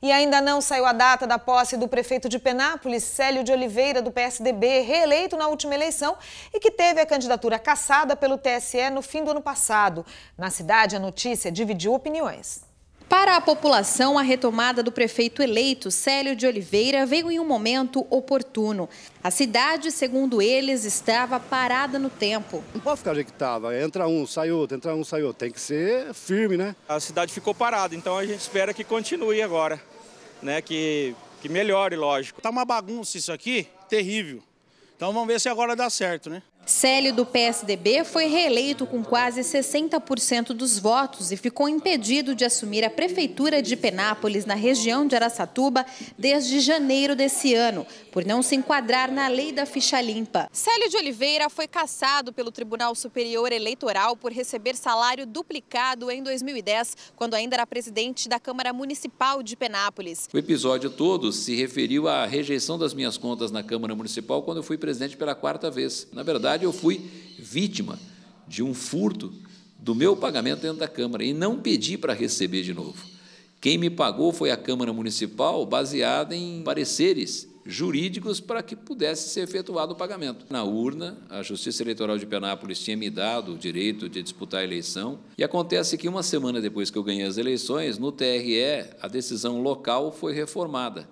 E ainda não saiu a data da posse do prefeito de Penápolis, Célio de Oliveira, do PSDB, reeleito na última eleição e que teve a candidatura cassada pelo TSE no fim do ano passado. Na cidade, a notícia dividiu opiniões. Para a população, a retomada do prefeito eleito Célio de Oliveira veio em um momento oportuno. A cidade, segundo eles, estava parada no tempo. Não pode ficar ajeitada, entra um, sai outro, entra um, sai outro. Tem que ser firme, né? A cidade ficou parada, então a gente espera que continue agora, né? Que, que melhore, lógico. Tá uma bagunça isso aqui, terrível. Então vamos ver se agora dá certo, né? Célio do PSDB foi reeleito com quase 60% dos votos e ficou impedido de assumir a prefeitura de Penápolis, na região de Araçatuba, desde janeiro desse ano, por não se enquadrar na lei da ficha limpa. Célio de Oliveira foi cassado pelo Tribunal Superior Eleitoral por receber salário duplicado em 2010, quando ainda era presidente da Câmara Municipal de Penápolis. O episódio todo se referiu à rejeição das minhas contas na Câmara Municipal quando eu fui presidente pela quarta vez. Na verdade, verdade, eu fui vítima de um furto do meu pagamento dentro da Câmara e não pedi para receber de novo. Quem me pagou foi a Câmara Municipal, baseada em pareceres jurídicos para que pudesse ser efetuado o pagamento. Na urna, a Justiça Eleitoral de Penápolis tinha me dado o direito de disputar a eleição, e acontece que uma semana depois que eu ganhei as eleições, no TRE, a decisão local foi reformada.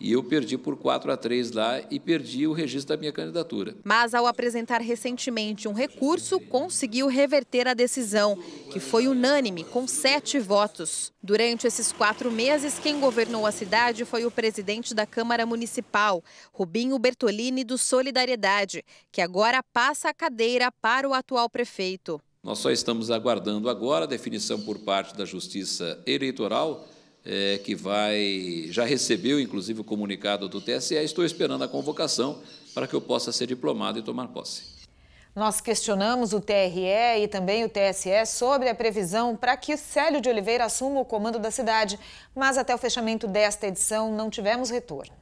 E eu perdi por 4 a 3 lá e perdi o registro da minha candidatura. Mas ao apresentar recentemente um recurso, conseguiu reverter a decisão, que foi unânime, com sete votos. Durante esses quatro meses, quem governou a cidade foi o presidente da Câmara Municipal, Rubinho Bertolini do Solidariedade, que agora passa a cadeira para o atual prefeito. Nós só estamos aguardando agora a definição por parte da Justiça Eleitoral é, que vai. Já recebeu, inclusive, o comunicado do TSE. Estou esperando a convocação para que eu possa ser diplomado e tomar posse. Nós questionamos o TRE e também o TSE sobre a previsão para que Célio de Oliveira assuma o comando da cidade, mas até o fechamento desta edição não tivemos retorno.